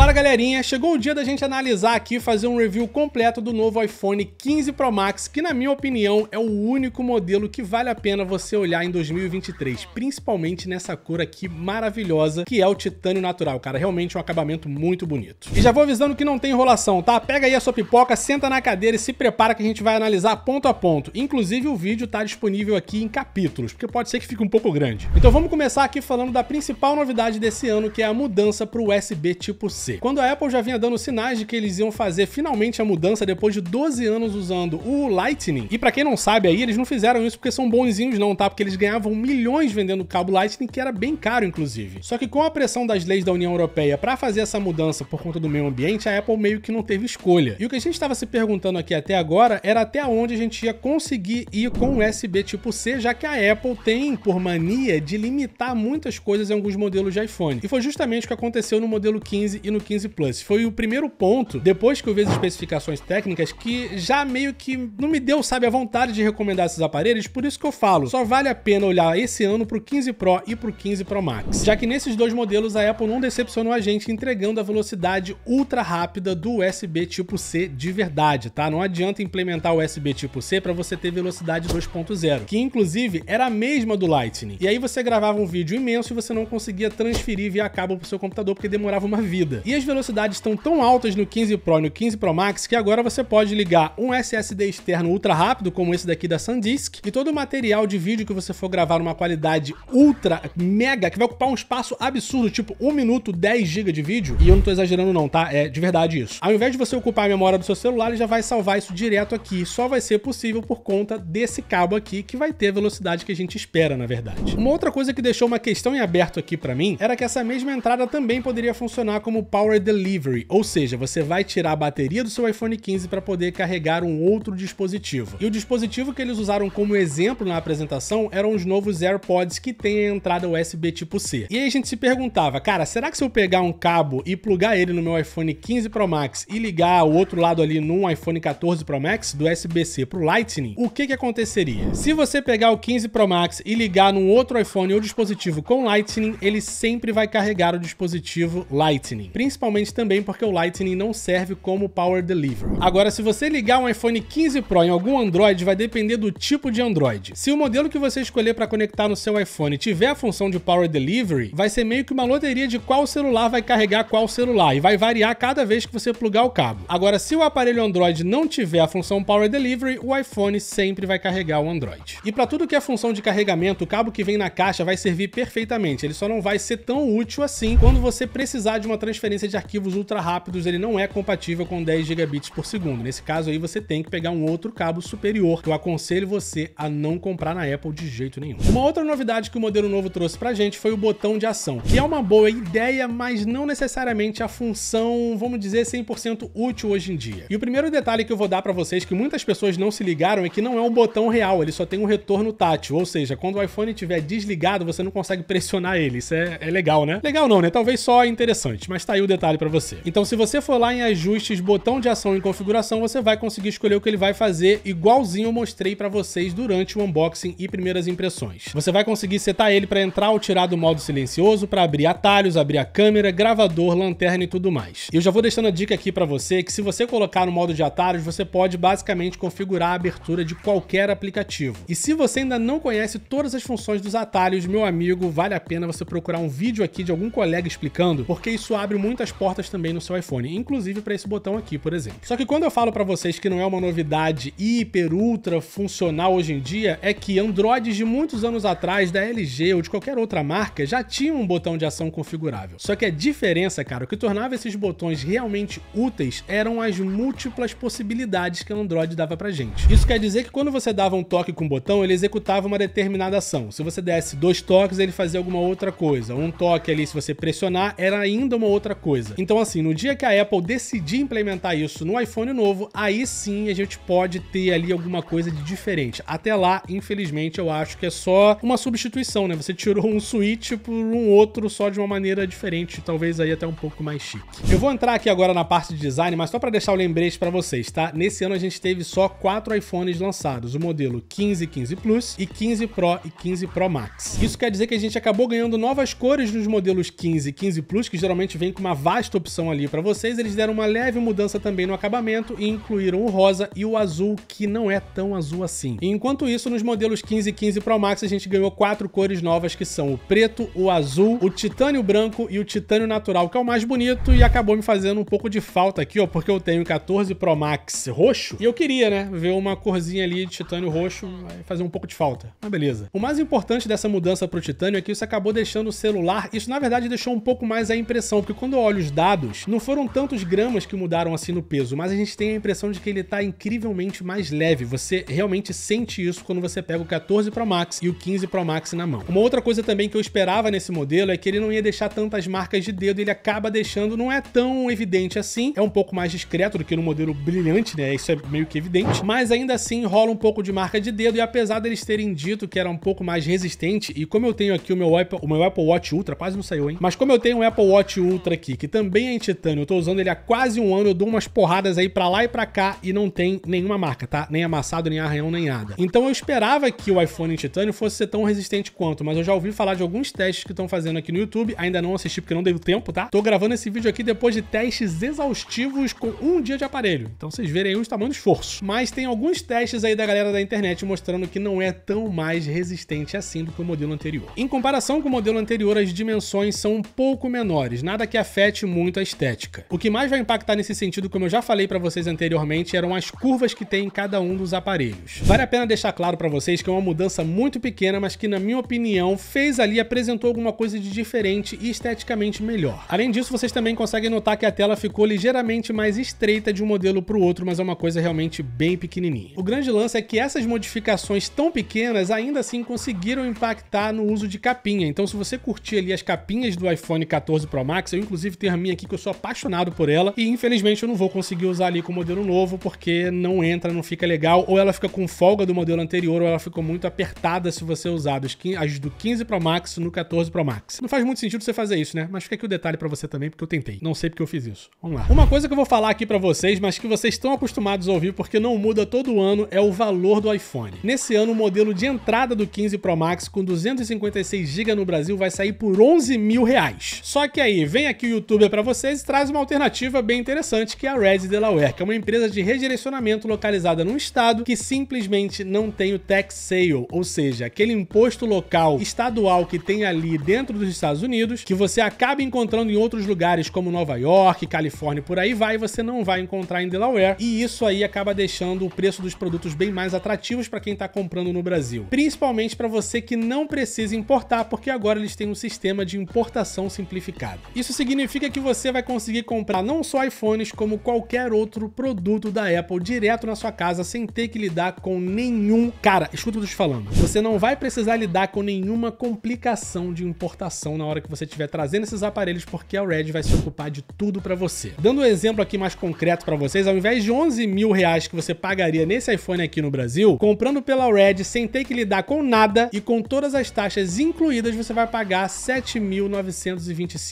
Fala galerinha, chegou o dia da gente analisar aqui e fazer um review completo do novo iPhone 15 Pro Max, que na minha opinião é o único modelo que vale a pena você olhar em 2023, principalmente nessa cor aqui maravilhosa, que é o titânio natural, cara, realmente um acabamento muito bonito. E já vou avisando que não tem enrolação, tá? Pega aí a sua pipoca, senta na cadeira e se prepara que a gente vai analisar ponto a ponto. Inclusive o vídeo tá disponível aqui em capítulos, porque pode ser que fique um pouco grande. Então vamos começar aqui falando da principal novidade desse ano, que é a mudança pro USB tipo C acontecer. Quando a Apple já vinha dando sinais de que eles iam fazer finalmente a mudança depois de 12 anos usando o Lightning, e para quem não sabe aí, eles não fizeram isso porque são bonzinhos não, tá? Porque eles ganhavam milhões vendendo cabo Lightning, que era bem caro inclusive. Só que com a pressão das leis da União Europeia para fazer essa mudança por conta do meio ambiente, a Apple meio que não teve escolha. E o que a gente estava se perguntando aqui até agora era até onde a gente ia conseguir ir com o USB tipo C, já que a Apple tem por mania de limitar muitas coisas em alguns modelos de iPhone. E foi justamente o que aconteceu no modelo 15 e no 15 Plus. Foi o primeiro ponto, depois que eu vi as especificações técnicas, que já meio que não me deu, sabe, a vontade de recomendar esses aparelhos, por isso que eu falo, só vale a pena olhar esse ano pro 15 Pro e pro 15 Pro Max, já que nesses dois modelos a Apple não decepcionou a gente entregando a velocidade ultra rápida do USB tipo C de verdade, tá? Não adianta implementar o USB tipo C para você ter velocidade 2.0, que inclusive era a mesma do Lightning. E aí você gravava um vídeo imenso e você não conseguia transferir via cabo pro seu computador porque demorava uma vida. E as velocidades estão tão altas no 15 Pro e no 15 Pro Max que agora você pode ligar um SSD externo ultra rápido, como esse daqui da SanDisk, e todo o material de vídeo que você for gravar numa qualidade ultra, mega, que vai ocupar um espaço absurdo, tipo 1 minuto, 10 GB de vídeo. E eu não tô exagerando não, tá? É de verdade isso. Ao invés de você ocupar a memória do seu celular, ele já vai salvar isso direto aqui. Só vai ser possível por conta desse cabo aqui, que vai ter a velocidade que a gente espera, na verdade. Uma outra coisa que deixou uma questão em aberto aqui para mim, era que essa mesma entrada também poderia funcionar como Power Delivery, ou seja, você vai tirar a bateria do seu iPhone 15 para poder carregar um outro dispositivo. E o dispositivo que eles usaram como exemplo na apresentação eram os novos AirPods que têm a entrada USB tipo C. E aí a gente se perguntava, cara, será que se eu pegar um cabo e plugar ele no meu iPhone 15 Pro Max e ligar o outro lado ali num iPhone 14 Pro Max do USB-C pro Lightning, o que que aconteceria? Se você pegar o 15 Pro Max e ligar num outro iPhone ou dispositivo com Lightning, ele sempre vai carregar o dispositivo Lightning principalmente também porque o Lightning não serve como Power Delivery. Agora, se você ligar um iPhone 15 Pro em algum Android, vai depender do tipo de Android. Se o modelo que você escolher para conectar no seu iPhone tiver a função de Power Delivery, vai ser meio que uma loteria de qual celular vai carregar qual celular e vai variar cada vez que você plugar o cabo. Agora, se o aparelho Android não tiver a função Power Delivery, o iPhone sempre vai carregar o Android. E para tudo que é função de carregamento, o cabo que vem na caixa vai servir perfeitamente. Ele só não vai ser tão útil assim quando você precisar de uma transferência transferência de arquivos ultra rápidos ele não é compatível com 10 gigabits por segundo. Nesse caso aí você tem que pegar um outro cabo superior, que eu aconselho você a não comprar na Apple de jeito nenhum. Uma outra novidade que o modelo novo trouxe pra gente foi o botão de ação, que é uma boa ideia, mas não necessariamente a função, vamos dizer, 100% útil hoje em dia. E o primeiro detalhe que eu vou dar para vocês que muitas pessoas não se ligaram é que não é um botão real, ele só tem um retorno tátil, ou seja, quando o iPhone estiver desligado, você não consegue pressionar ele. Isso é, é legal, né? Legal não, né? Talvez só interessante, mas tá aí aí o detalhe para você. Então se você for lá em ajustes, botão de ação e configuração, você vai conseguir escolher o que ele vai fazer igualzinho eu mostrei para vocês durante o unboxing e primeiras impressões. Você vai conseguir setar ele para entrar ou tirar do modo silencioso, para abrir atalhos, abrir a câmera, gravador, lanterna e tudo mais. Eu já vou deixando a dica aqui para você que se você colocar no modo de atalhos, você pode basicamente configurar a abertura de qualquer aplicativo. E se você ainda não conhece todas as funções dos atalhos, meu amigo, vale a pena você procurar um vídeo aqui de algum colega explicando, porque isso abre muito muitas portas também no seu iPhone, inclusive para esse botão aqui, por exemplo. Só que quando eu falo para vocês que não é uma novidade hiper, ultra funcional hoje em dia, é que Androids de muitos anos atrás, da LG ou de qualquer outra marca, já tinham um botão de ação configurável. Só que a diferença, cara, o que tornava esses botões realmente úteis eram as múltiplas possibilidades que o Android dava pra gente. Isso quer dizer que quando você dava um toque com o um botão, ele executava uma determinada ação. Se você desse dois toques, ele fazia alguma outra coisa. Um toque ali, se você pressionar, era ainda uma outra coisa. Então, assim, no dia que a Apple decidir implementar isso no iPhone novo, aí sim a gente pode ter ali alguma coisa de diferente. Até lá, infelizmente, eu acho que é só uma substituição, né? Você tirou um Switch por um outro só de uma maneira diferente, talvez aí até um pouco mais chique. Eu vou entrar aqui agora na parte de design, mas só para deixar o lembrete para vocês, tá? Nesse ano a gente teve só quatro iPhones lançados, o modelo 15, 15 Plus e 15 Pro e 15 Pro Max. Isso quer dizer que a gente acabou ganhando novas cores nos modelos 15 e 15 Plus, que geralmente vem com uma vasta opção ali para vocês, eles deram uma leve mudança também no acabamento e incluíram o rosa e o azul, que não é tão azul assim. Enquanto isso, nos modelos 15 e 15 Pro Max, a gente ganhou quatro cores novas, que são o preto, o azul, o titânio branco e o titânio natural, que é o mais bonito, e acabou me fazendo um pouco de falta aqui, ó, porque eu tenho 14 Pro Max roxo, e eu queria, né, ver uma corzinha ali de titânio roxo, vai fazer um pouco de falta. Mas beleza. O mais importante dessa mudança pro titânio é que isso acabou deixando o celular, isso na verdade deixou um pouco mais a impressão, porque quando quando eu olho os dados, não foram tantos gramas que mudaram assim no peso, mas a gente tem a impressão de que ele está incrivelmente mais leve. Você realmente sente isso quando você pega o 14 Pro Max e o 15 Pro Max na mão. Uma outra coisa também que eu esperava nesse modelo é que ele não ia deixar tantas marcas de dedo, ele acaba deixando, não é tão evidente assim, é um pouco mais discreto do que no modelo brilhante, né? Isso é meio que evidente, mas ainda assim rola um pouco de marca de dedo e apesar deles terem dito que era um pouco mais resistente e como eu tenho aqui o meu Apple, o meu Apple Watch Ultra, quase não saiu, hein? Mas como eu tenho o Apple Watch Ultra aqui, que também é em titânio. Eu tô usando ele há quase um ano, eu dou umas porradas aí pra lá e pra cá e não tem nenhuma marca, tá? Nem amassado, nem arranhão, nem nada. Então eu esperava que o iPhone em titânio fosse ser tão resistente quanto, mas eu já ouvi falar de alguns testes que estão fazendo aqui no YouTube, ainda não assisti porque não dei o tempo, tá? Tô gravando esse vídeo aqui depois de testes exaustivos com um dia de aparelho. Então vocês verem aí o tamanho do esforço. Mas tem alguns testes aí da galera da internet mostrando que não é tão mais resistente assim do que o modelo anterior. Em comparação com o modelo anterior, as dimensões são um pouco menores, nada que afeta afete muito a estética. O que mais vai impactar nesse sentido, como eu já falei para vocês anteriormente, eram as curvas que tem em cada um dos aparelhos. Vale a pena deixar claro para vocês que é uma mudança muito pequena, mas que na minha opinião fez ali apresentou alguma coisa de diferente e esteticamente melhor. Além disso, vocês também conseguem notar que a tela ficou ligeiramente mais estreita de um modelo para o outro, mas é uma coisa realmente bem pequenininha. O grande lance é que essas modificações tão pequenas ainda assim conseguiram impactar no uso de capinha. Então, se você curtir ali as capinhas do iPhone 14 Pro Max, eu inclusive Inclusive tem a minha aqui que eu sou apaixonado por ela. E infelizmente eu não vou conseguir usar ali com o modelo novo, porque não entra, não fica legal. Ou ela fica com folga do modelo anterior, ou ela ficou muito apertada se você usar as do 15 Pro Max no 14 Pro Max. Não faz muito sentido você fazer isso, né? Mas fica aqui o detalhe para você também, porque eu tentei. Não sei porque eu fiz isso. Vamos lá. Uma coisa que eu vou falar aqui para vocês, mas que vocês estão acostumados a ouvir porque não muda todo ano, é o valor do iPhone. Nesse ano, o modelo de entrada do 15 Pro Max com 256 GB no Brasil vai sair por 11 mil reais. Só que aí, vem aqui YouTube é para vocês e traz uma alternativa bem interessante, que é a Red Delaware, que é uma empresa de redirecionamento localizada num estado que simplesmente não tem o tax sale, ou seja, aquele imposto local estadual que tem ali dentro dos Estados Unidos, que você acaba encontrando em outros lugares como Nova York, Califórnia, por aí vai, você não vai encontrar em Delaware, e isso aí acaba deixando o preço dos produtos bem mais atrativos para quem está comprando no Brasil. Principalmente para você que não precisa importar, porque agora eles têm um sistema de importação simplificado. Isso significa significa que você vai conseguir comprar não só iPhones, como qualquer outro produto da Apple direto na sua casa, sem ter que lidar com nenhum... Cara, escuta o que eu tô te falando. Você não vai precisar lidar com nenhuma complicação de importação na hora que você estiver trazendo esses aparelhos, porque a Red vai se ocupar de tudo para você. Dando um exemplo aqui mais concreto para vocês, ao invés de 11 mil reais que você pagaria nesse iPhone aqui no Brasil, comprando pela Red sem ter que lidar com nada e com todas as taxas incluídas, você vai pagar R$ 7.925.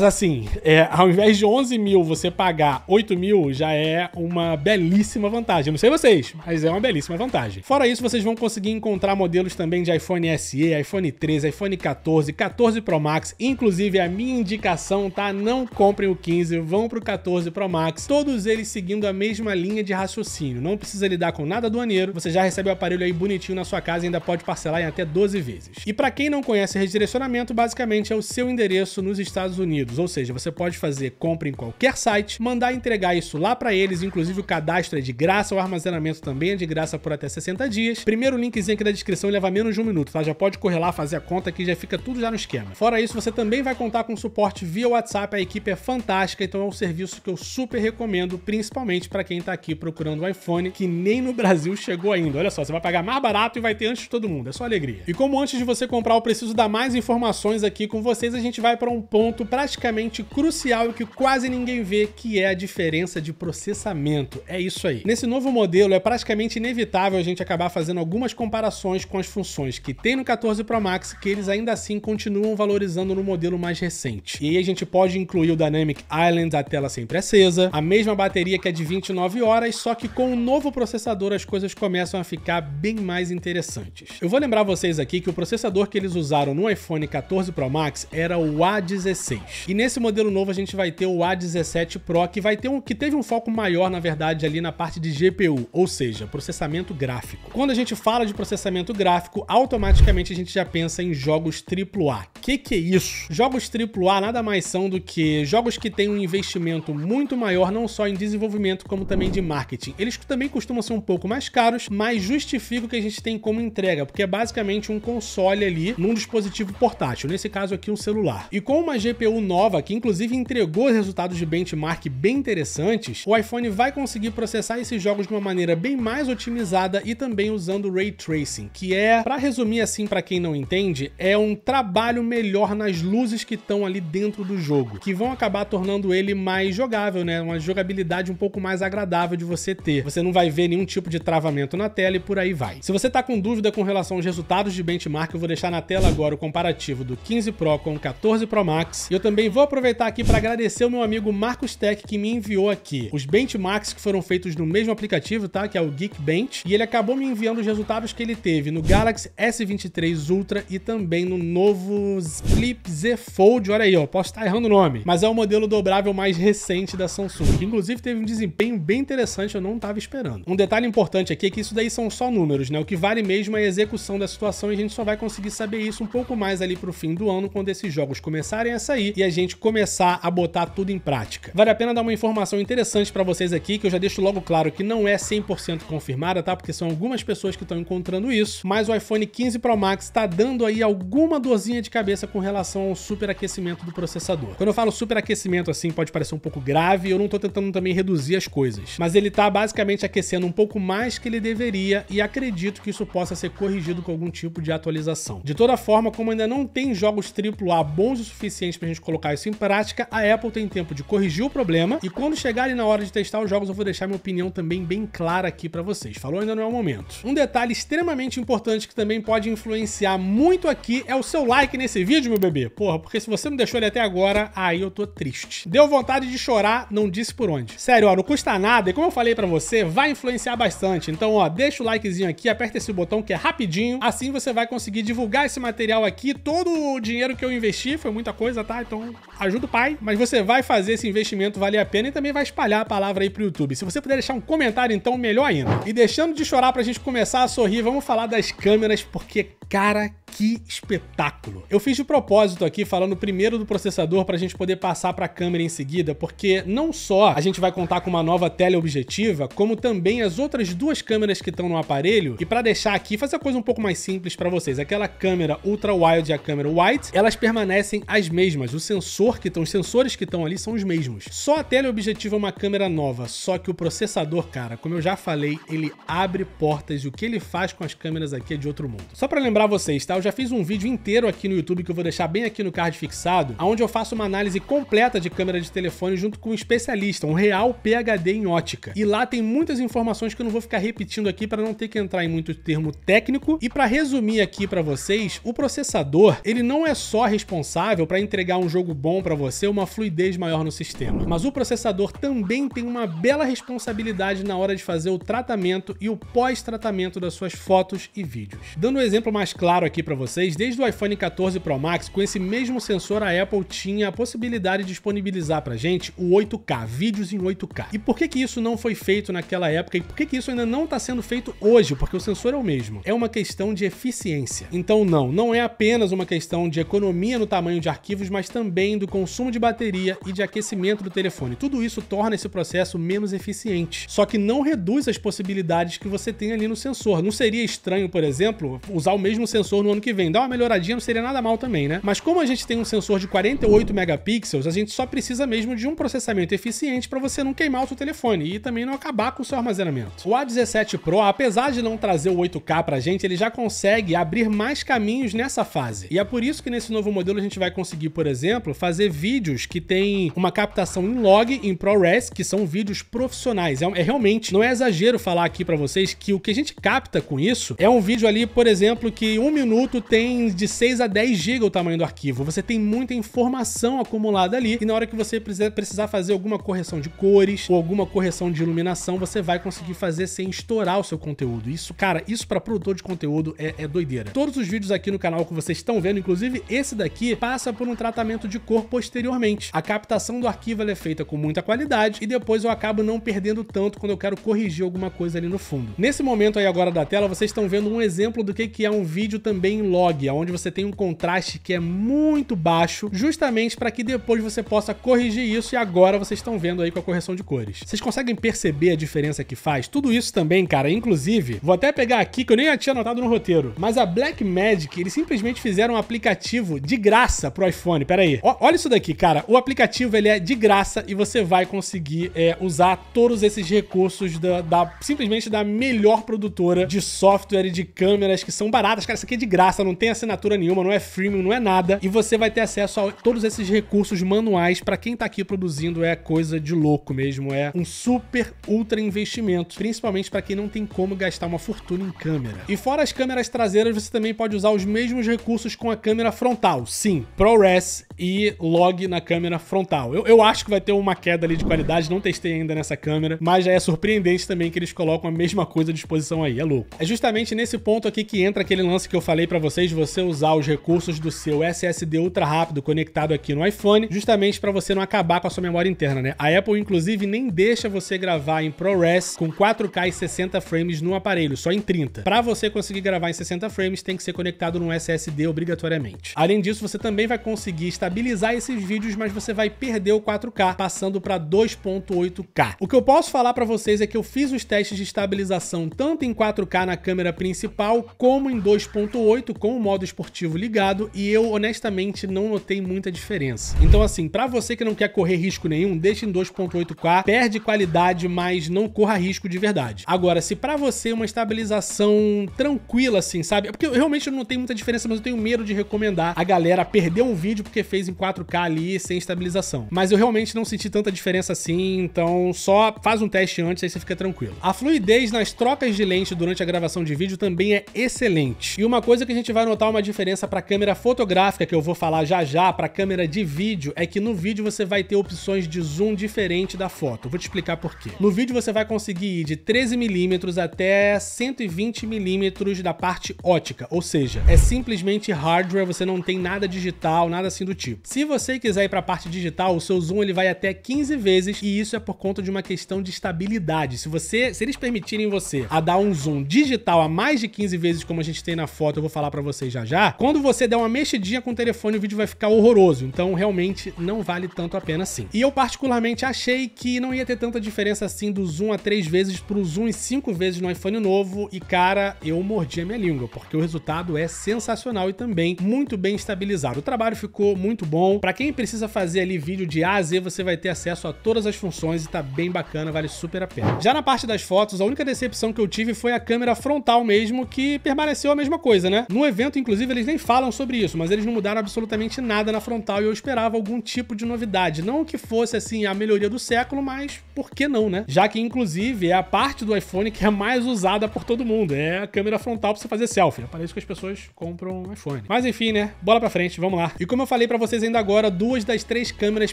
Mas assim, é, ao invés de 11 mil você pagar 8 mil, já é uma belíssima vantagem. Não sei vocês, mas é uma belíssima vantagem. Fora isso, vocês vão conseguir encontrar modelos também de iPhone SE, iPhone 13, iPhone 14, 14 Pro Max. Inclusive, a minha indicação, tá? Não comprem o 15, vão pro 14 Pro Max. Todos eles seguindo a mesma linha de raciocínio. Não precisa lidar com nada aduaneiro. Você já recebe o aparelho aí bonitinho na sua casa e ainda pode parcelar em até 12 vezes. E para quem não conhece redirecionamento, basicamente é o seu endereço nos Estados Unidos pedidos, ou seja, você pode fazer compra em qualquer site, mandar entregar isso lá para eles, inclusive o cadastro é de graça, o armazenamento também é de graça por até 60 dias. Primeiro linkzinho aqui na descrição leva menos de um minuto, tá? Já pode correr lá, fazer a conta que já fica tudo já no esquema. Fora isso, você também vai contar com suporte via WhatsApp, a equipe é fantástica, então é um serviço que eu super recomendo, principalmente para quem tá aqui procurando um iPhone que nem no Brasil chegou ainda. Olha só, você vai pagar mais barato e vai ter antes de todo mundo, é só alegria. E como antes de você comprar, eu preciso dar mais informações aqui com vocês, a gente vai para um ponto para praticamente crucial e que quase ninguém vê, que é a diferença de processamento. É isso aí. Nesse novo modelo, é praticamente inevitável a gente acabar fazendo algumas comparações com as funções que tem no 14 Pro Max, que eles ainda assim continuam valorizando no modelo mais recente. E aí a gente pode incluir o Dynamic Island, a tela sempre acesa, a mesma bateria que é de 29 horas, só que com o novo processador as coisas começam a ficar bem mais interessantes. Eu vou lembrar vocês aqui que o processador que eles usaram no iPhone 14 Pro Max era o A16. E nesse modelo novo a gente vai ter o A17 Pro, que vai ter um que teve um foco maior, na verdade, ali na parte de GPU, ou seja, processamento gráfico. Quando a gente fala de processamento gráfico, automaticamente a gente já pensa em jogos AAA. Que que é isso? Jogos AAA nada mais são do que jogos que têm um investimento muito maior não só em desenvolvimento como também de marketing. Eles também costumam ser um pouco mais caros, mas justifica o que a gente tem como entrega, porque é basicamente um console ali num dispositivo portátil, nesse caso aqui um celular. E com uma GPU nova que inclusive entregou resultados de benchmark bem interessantes, o iPhone vai conseguir processar esses jogos de uma maneira bem mais otimizada e também usando Ray Tracing, que é, para resumir assim para quem não entende, é um trabalho melhor nas luzes que estão ali dentro do jogo, que vão acabar tornando ele mais jogável, né? Uma jogabilidade um pouco mais agradável de você ter. Você não vai ver nenhum tipo de travamento na tela e por aí vai. Se você tá com dúvida com relação aos resultados de benchmark, eu vou deixar na tela agora o comparativo do 15 Pro com o 14 Pro Max e eu também também vou aproveitar aqui para agradecer o meu amigo Marcos Tech que me enviou aqui os benchmarks que foram feitos no mesmo aplicativo, tá? Que é o Geekbench. E ele acabou me enviando os resultados que ele teve no Galaxy S23 Ultra e também no novo Flip Z Fold. Olha aí, ó, posso estar errando o nome. Mas é o modelo dobrável mais recente da Samsung, que inclusive teve um desempenho bem interessante, eu não estava esperando. Um detalhe importante aqui é que isso daí são só números, né? O que vale mesmo é a execução da situação e a gente só vai conseguir saber isso um pouco mais ali pro fim do ano, quando esses jogos começarem a sair e a a gente começar a botar tudo em prática. Vale a pena dar uma informação interessante para vocês aqui, que eu já deixo logo claro que não é 100% confirmada, tá? Porque são algumas pessoas que estão encontrando isso, mas o iPhone 15 Pro Max está dando aí alguma dorzinha de cabeça com relação ao superaquecimento do processador. Quando eu falo superaquecimento assim, pode parecer um pouco grave, eu não tô tentando também reduzir as coisas, mas ele tá basicamente aquecendo um pouco mais que ele deveria e acredito que isso possa ser corrigido com algum tipo de atualização. De toda forma, como ainda não tem jogos AAA bons o suficiente pra gente colocar colocar isso em prática, a Apple tem tempo de corrigir o problema e quando chegarem na hora de testar os jogos, eu vou deixar minha opinião também bem clara aqui para vocês. Falou? Ainda não é o momento. Um detalhe extremamente importante que também pode influenciar muito aqui é o seu like nesse vídeo, meu bebê. Porra, porque se você não deixou ele até agora, aí eu tô triste. Deu vontade de chorar, não disse por onde. Sério, ó, não custa nada e como eu falei para você, vai influenciar bastante. Então, ó, deixa o likezinho aqui, aperta esse botão que é rapidinho, assim você vai conseguir divulgar esse material aqui. Todo o dinheiro que eu investi foi muita coisa, tá? Então ajuda o pai, mas você vai fazer esse investimento valer a pena e também vai espalhar a palavra aí pro YouTube. Se você puder deixar um comentário, então, melhor ainda. E deixando de chorar pra gente começar a sorrir, vamos falar das câmeras, porque, cara, que espetáculo! Eu fiz de propósito aqui falando primeiro do processador para a gente poder passar para a câmera em seguida, porque não só a gente vai contar com uma nova teleobjetiva, como também as outras duas câmeras que estão no aparelho. E para deixar aqui, fazer a coisa um pouco mais simples para vocês, aquela câmera ultra wide e a câmera wide, elas permanecem as mesmas. O sensor que estão, os sensores que estão ali são os mesmos. Só a teleobjetiva é uma câmera nova, só que o processador, cara, como eu já falei, ele abre portas e o que ele faz com as câmeras aqui é de outro mundo. Só para lembrar vocês, tá? Eu já já fiz um vídeo inteiro aqui no YouTube que eu vou deixar bem aqui no card fixado, onde eu faço uma análise completa de câmera de telefone junto com um especialista, um real PhD em ótica. E lá tem muitas informações que eu não vou ficar repetindo aqui para não ter que entrar em muito termo técnico. E para resumir aqui para vocês, o processador, ele não é só responsável para entregar um jogo bom para você, uma fluidez maior no sistema, mas o processador também tem uma bela responsabilidade na hora de fazer o tratamento e o pós-tratamento das suas fotos e vídeos. Dando um exemplo mais claro aqui para vocês, desde o iPhone 14 Pro Max, com esse mesmo sensor, a Apple tinha a possibilidade de disponibilizar para gente o 8K, vídeos em 8K. E por que que isso não foi feito naquela época e por que que isso ainda não está sendo feito hoje? Porque o sensor é o mesmo. É uma questão de eficiência. Então não, não é apenas uma questão de economia no tamanho de arquivos, mas também do consumo de bateria e de aquecimento do telefone. Tudo isso torna esse processo menos eficiente. Só que não reduz as possibilidades que você tem ali no sensor. Não seria estranho, por exemplo, usar o mesmo sensor no ano que vem. dá uma melhoradinha não seria nada mal também, né? Mas como a gente tem um sensor de 48 megapixels, a gente só precisa mesmo de um processamento eficiente para você não queimar o seu telefone e também não acabar com o seu armazenamento. O A17 Pro, apesar de não trazer o 8K pra gente, ele já consegue abrir mais caminhos nessa fase. E é por isso que nesse novo modelo a gente vai conseguir, por exemplo, fazer vídeos que tem uma captação em log, em ProRes, que são vídeos profissionais. É, é realmente, não é exagero falar aqui para vocês que o que a gente capta com isso é um vídeo ali, por exemplo, que um minuto tu tem de 6 a 10 GB o tamanho do arquivo. Você tem muita informação acumulada ali e na hora que você precisar fazer alguma correção de cores ou alguma correção de iluminação, você vai conseguir fazer sem estourar o seu conteúdo. Isso, cara, isso para produtor de conteúdo é, é doideira. Todos os vídeos aqui no canal que vocês estão vendo, inclusive esse daqui, passa por um tratamento de cor posteriormente. A captação do arquivo é feita com muita qualidade e depois eu acabo não perdendo tanto quando eu quero corrigir alguma coisa ali no fundo. Nesse momento aí agora da tela, vocês estão vendo um exemplo do que, que é um vídeo também em log, onde você tem um contraste que é muito baixo, justamente para que depois você possa corrigir isso e agora vocês estão vendo aí com a correção de cores. Vocês conseguem perceber a diferença que faz? Tudo isso também, cara, inclusive, vou até pegar aqui que eu nem tinha anotado no roteiro, mas a Blackmagic, eles simplesmente fizeram um aplicativo de graça pro iPhone, pera aí. O, olha isso daqui, cara, o aplicativo ele é de graça e você vai conseguir é, usar todos esses recursos da, da, simplesmente da melhor produtora de software e de câmeras que são baratas, cara, isso aqui é de graça graça, não tem assinatura nenhuma, não é freemium, não é nada. E você vai ter acesso a todos esses recursos manuais. Para quem tá aqui produzindo, é coisa de louco mesmo. É um super, ultra investimento. Principalmente para quem não tem como gastar uma fortuna em câmera. E fora as câmeras traseiras, você também pode usar os mesmos recursos com a câmera frontal. Sim, ProRes e log na câmera frontal. Eu, eu acho que vai ter uma queda ali de qualidade, não testei ainda nessa câmera, mas já é surpreendente também que eles colocam a mesma coisa à disposição aí, é louco. É justamente nesse ponto aqui que entra aquele lance que eu falei para para vocês você usar os recursos do seu SSD ultra rápido conectado aqui no iPhone, justamente para você não acabar com a sua memória interna, né? A Apple, inclusive, nem deixa você gravar em ProRes com 4K e 60 frames no aparelho, só em 30. Para você conseguir gravar em 60 frames, tem que ser conectado num SSD obrigatoriamente. Além disso, você também vai conseguir estabilizar esses vídeos, mas você vai perder o 4K, passando para 2.8K. O que eu posso falar para vocês é que eu fiz os testes de estabilização tanto em 4K na câmera principal, como em 2.8 com o modo esportivo ligado e eu honestamente não notei muita diferença. Então assim, para você que não quer correr risco nenhum, deixe em 2.8K, perde qualidade, mas não corra risco de verdade. Agora, se para você uma estabilização tranquila assim, sabe? É porque eu realmente não tenho muita diferença, mas eu tenho medo de recomendar a galera perder um vídeo porque fez em 4K ali sem estabilização. Mas eu realmente não senti tanta diferença assim, então só faz um teste antes aí você fica tranquilo. A fluidez nas trocas de lente durante a gravação de vídeo também é excelente. E uma coisa que a gente vai notar uma diferença para a câmera fotográfica, que eu vou falar já já, para a câmera de vídeo, é que no vídeo você vai ter opções de zoom diferente da foto. Vou te explicar por quê. No vídeo você vai conseguir ir de 13mm até 120mm da parte ótica, ou seja, é simplesmente hardware, você não tem nada digital, nada assim do tipo. Se você quiser ir para a parte digital, o seu zoom ele vai até 15 vezes e isso é por conta de uma questão de estabilidade. Se você, se eles permitirem você a dar um zoom digital a mais de 15 vezes como a gente tem na foto, eu vou falar para vocês já já, quando você der uma mexidinha com o telefone, o vídeo vai ficar horroroso. Então, realmente, não vale tanto a pena assim. E eu, particularmente, achei que não ia ter tanta diferença assim do zoom a 3 vezes pro zoom em 5 vezes no iPhone novo. E, cara, eu mordi a minha língua, porque o resultado é sensacional e também muito bem estabilizado. O trabalho ficou muito bom. Para quem precisa fazer ali vídeo de A a Z, você vai ter acesso a todas as funções e tá bem bacana, vale super a pena. Já na parte das fotos, a única decepção que eu tive foi a câmera frontal mesmo, que permaneceu a mesma coisa, né? No evento, inclusive, eles nem falam sobre isso, mas eles não mudaram absolutamente nada na frontal e eu esperava algum tipo de novidade. Não que fosse, assim, a melhoria do século, mas por que não, né? Já que, inclusive, é a parte do iPhone que é mais usada por todo mundo. É a câmera frontal pra você fazer selfie. É para isso que as pessoas compram um iPhone. Mas enfim, né? Bola pra frente, vamos lá. E como eu falei para vocês ainda agora, duas das três câmeras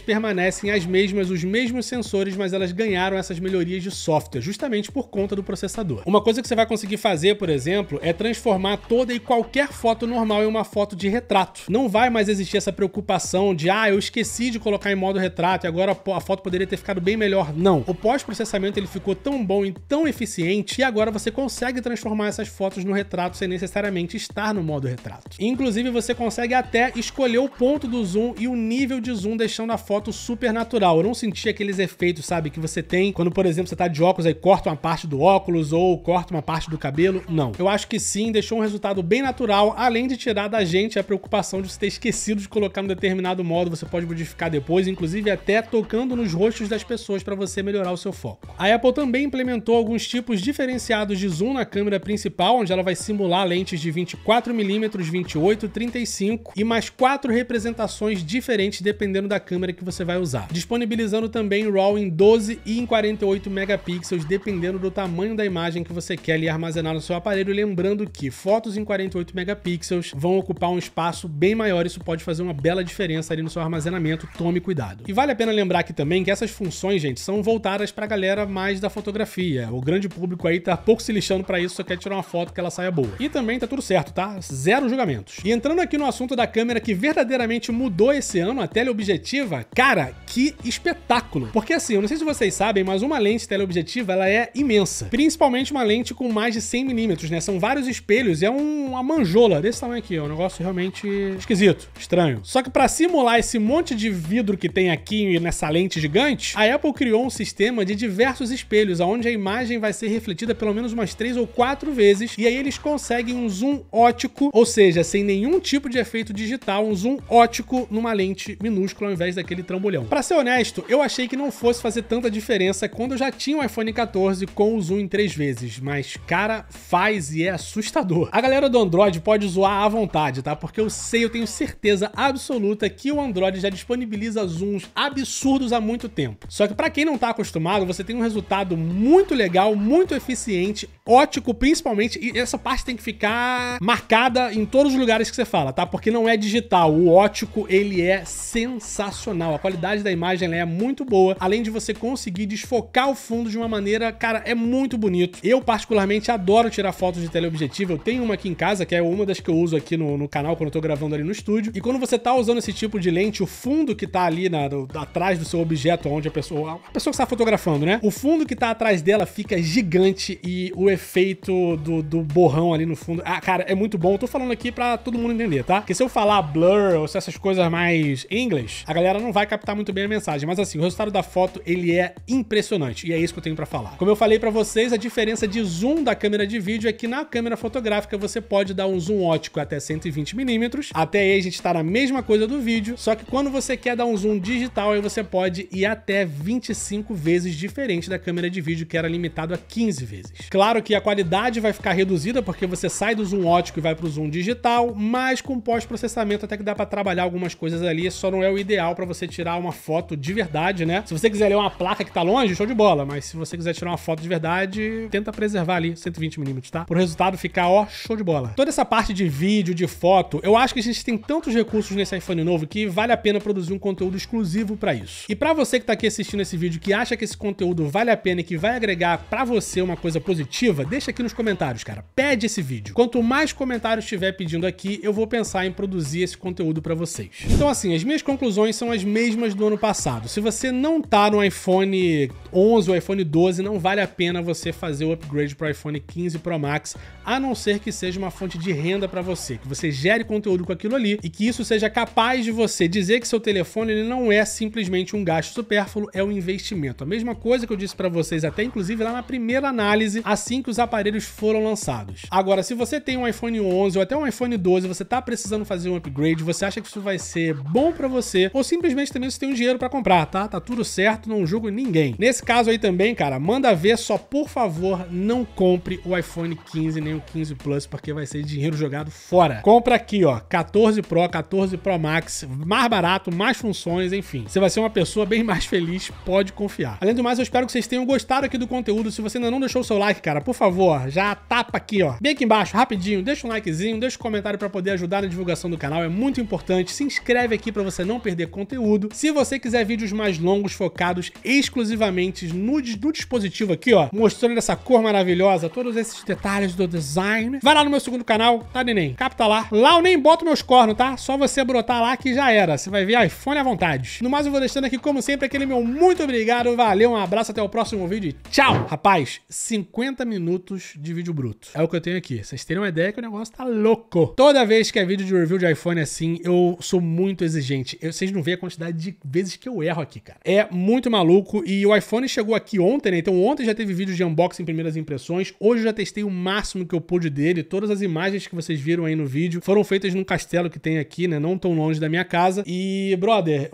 permanecem as mesmas, os mesmos sensores, mas elas ganharam essas melhorias de software, justamente por conta do processador. Uma coisa que você vai conseguir fazer, por exemplo, é transformar toda e qualquer qualquer foto normal em é uma foto de retrato. Não vai mais existir essa preocupação de, ah, eu esqueci de colocar em modo retrato e agora a foto poderia ter ficado bem melhor. Não. O pós-processamento ele ficou tão bom e tão eficiente e agora você consegue transformar essas fotos no retrato sem necessariamente estar no modo retrato. Inclusive, você consegue até escolher o ponto do zoom e o nível de zoom, deixando a foto super natural. Eu não senti aqueles efeitos, sabe, que você tem quando, por exemplo, você tá de óculos aí corta uma parte do óculos ou corta uma parte do cabelo. Não. Eu acho que sim, deixou um resultado bem natural natural, além de tirar da gente a preocupação de você ter esquecido de colocar um determinado modo, você pode modificar depois, inclusive até tocando nos rostos das pessoas para você melhorar o seu foco. A Apple também implementou alguns tipos diferenciados de zoom na câmera principal, onde ela vai simular lentes de 24mm, 28, 35 e mais quatro representações diferentes dependendo da câmera que você vai usar. Disponibilizando também RAW em 12 e em 48 megapixels, dependendo do tamanho da imagem que você quer ali armazenar no seu aparelho, lembrando que fotos em 48 8 megapixels vão ocupar um espaço bem maior, isso pode fazer uma bela diferença ali no seu armazenamento, tome cuidado. E vale a pena lembrar aqui também que essas funções, gente, são voltadas para a galera mais da fotografia. O grande público aí tá pouco se lixando para isso, só quer tirar uma foto que ela saia boa. E também tá tudo certo, tá? Zero julgamentos. E entrando aqui no assunto da câmera que verdadeiramente mudou esse ano, a teleobjetiva, cara, que espetáculo! Porque assim, eu não sei se vocês sabem, mas uma lente teleobjetiva, ela é imensa. Principalmente uma lente com mais de 100mm, né? São vários espelhos, é uma Anjola, desse tamanho aqui. É um negócio realmente esquisito, estranho. Só que para simular esse monte de vidro que tem aqui e nessa lente gigante, a Apple criou um sistema de diversos espelhos, onde a imagem vai ser refletida pelo menos umas três ou quatro vezes, e aí eles conseguem um zoom ótico, ou seja, sem nenhum tipo de efeito digital, um zoom ótico numa lente minúscula ao invés daquele trambolhão. Para ser honesto, eu achei que não fosse fazer tanta diferença quando eu já tinha o um iPhone 14 com o zoom em três vezes, mas cara, faz e é assustador. A galera do Android Pode, pode zoar à vontade, tá? Porque eu sei, eu tenho certeza absoluta que o Android já disponibiliza zooms absurdos há muito tempo. Só que para quem não tá acostumado, você tem um resultado muito legal, muito eficiente, ótico principalmente, e essa parte tem que ficar marcada em todos os lugares que você fala, tá? Porque não é digital, o ótico ele é sensacional, a qualidade da imagem é muito boa, além de você conseguir desfocar o fundo de uma maneira, cara, é muito bonito. Eu particularmente adoro tirar fotos de teleobjetivo, eu tenho uma aqui em casa que é é uma das que eu uso aqui no, no canal quando eu tô gravando ali no estúdio. E quando você tá usando esse tipo de lente, o fundo que tá ali na, atrás do seu objeto, onde a pessoa, a pessoa que está fotografando, né? O fundo que tá atrás dela fica gigante e o efeito do, do borrão ali no fundo. Ah, cara, é muito bom. Eu tô falando aqui pra todo mundo entender, tá? Porque se eu falar blur ou se essas coisas mais em inglês, a galera não vai captar muito bem a mensagem. Mas assim, o resultado da foto, ele é impressionante. E é isso que eu tenho pra falar. Como eu falei pra vocês, a diferença de zoom da câmera de vídeo é que na câmera fotográfica você pode dar um zoom ótico até 120mm. Até aí a gente está na mesma coisa do vídeo, só que quando você quer dar um zoom digital, aí você pode ir até 25 vezes diferente da câmera de vídeo, que era limitado a 15 vezes. Claro que a qualidade vai ficar reduzida, porque você sai do zoom ótico e vai para o zoom digital, mas com pós-processamento até que dá para trabalhar algumas coisas ali, só não é o ideal para você tirar uma foto de verdade, né? Se você quiser ler uma placa que tá longe, show de bola, mas se você quiser tirar uma foto de verdade, tenta preservar ali 120mm, tá? Pro resultado ficar, ó, show de bola. Tô toda essa parte de vídeo, de foto, eu acho que a gente tem tantos recursos nesse iPhone novo que vale a pena produzir um conteúdo exclusivo para isso. E para você que tá aqui assistindo esse vídeo, que acha que esse conteúdo vale a pena e que vai agregar para você uma coisa positiva, deixa aqui nos comentários, cara. Pede esse vídeo. Quanto mais comentários tiver pedindo aqui, eu vou pensar em produzir esse conteúdo para vocês. Então assim, as minhas conclusões são as mesmas do ano passado. Se você não tá no iPhone 11 ou iPhone 12, não vale a pena você fazer o upgrade para o iPhone 15 Pro Max, a não ser que seja uma fonte de renda para você, que você gere conteúdo com aquilo ali e que isso seja capaz de você dizer que seu telefone ele não é simplesmente um gasto supérfluo, é um investimento. A mesma coisa que eu disse para vocês até inclusive lá na primeira análise, assim que os aparelhos foram lançados. Agora, se você tem um iPhone 11 ou até um iPhone 12, você está precisando fazer um upgrade, você acha que isso vai ser bom para você ou simplesmente também você tem um dinheiro para comprar, tá? Tá tudo certo, não julgo ninguém. Nesse caso aí também, cara, manda ver, só por favor, não compre o iPhone 15 nem o 15 Plus, porque vai ser dinheiro jogado fora. Compra aqui, ó, 14 Pro, 14 Pro Max, mais barato, mais funções, enfim. Você vai ser uma pessoa bem mais feliz, pode confiar. Além do mais, eu espero que vocês tenham gostado aqui do conteúdo. Se você ainda não deixou o seu like, cara, por favor, já tapa aqui, ó, bem aqui embaixo, rapidinho, deixa um likezinho, deixa um comentário para poder ajudar na divulgação do canal, é muito importante. Se inscreve aqui para você não perder conteúdo. Se você quiser vídeos mais longos focados exclusivamente nudes no, no dispositivo aqui, ó, mostrando essa cor maravilhosa, todos esses detalhes do design. Vai lá no meu segundo canal, tá, neném? Capta lá. Lá eu nem boto meus cornos, tá? Só você brotar lá que já era. Você vai ver iPhone à vontade. No mais, eu vou deixando aqui, como sempre, aquele meu muito obrigado, valeu, um abraço, até o próximo vídeo e tchau! Rapaz, 50 minutos de vídeo bruto. É o que eu tenho aqui. Vocês terem uma ideia que o negócio tá louco. Toda vez que é vídeo de review de iPhone assim, eu sou muito exigente. Eu, vocês não veem a quantidade de vezes que eu erro aqui, cara. É muito maluco e o iPhone chegou aqui ontem, né? Então ontem já teve vídeo de unboxing primeiras impressões. Hoje eu já testei o máximo que eu pude dele. Todas as imagens que vocês viram aí no vídeo foram feitas num castelo que tem aqui, né? Não tão longe da minha casa. E, brother,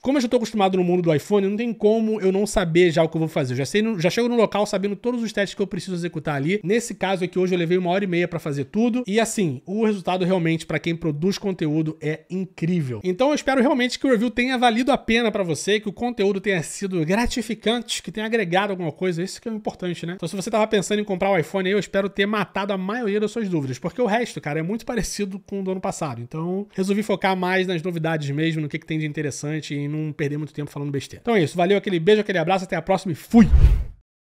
como eu já tô acostumado no mundo do iPhone, não tem como eu não saber já o que eu vou fazer. Eu já sei, já chego no local sabendo todos os testes que eu preciso executar ali. Nesse caso aqui hoje eu levei uma hora e meia para fazer tudo. E assim, o resultado realmente para quem produz conteúdo é incrível. Então eu espero realmente que o review tenha valido a pena para você, que o conteúdo tenha sido gratificante que tenham agregado alguma coisa, isso que é importante, né? Então, se você tava pensando em comprar o um iPhone aí, eu espero ter matado a maioria das suas dúvidas, porque o resto, cara, é muito parecido com o do ano passado. Então, resolvi focar mais nas novidades mesmo, no que, que tem de interessante e não perder muito tempo falando besteira. Então é isso, valeu, aquele beijo, aquele abraço, até a próxima e fui!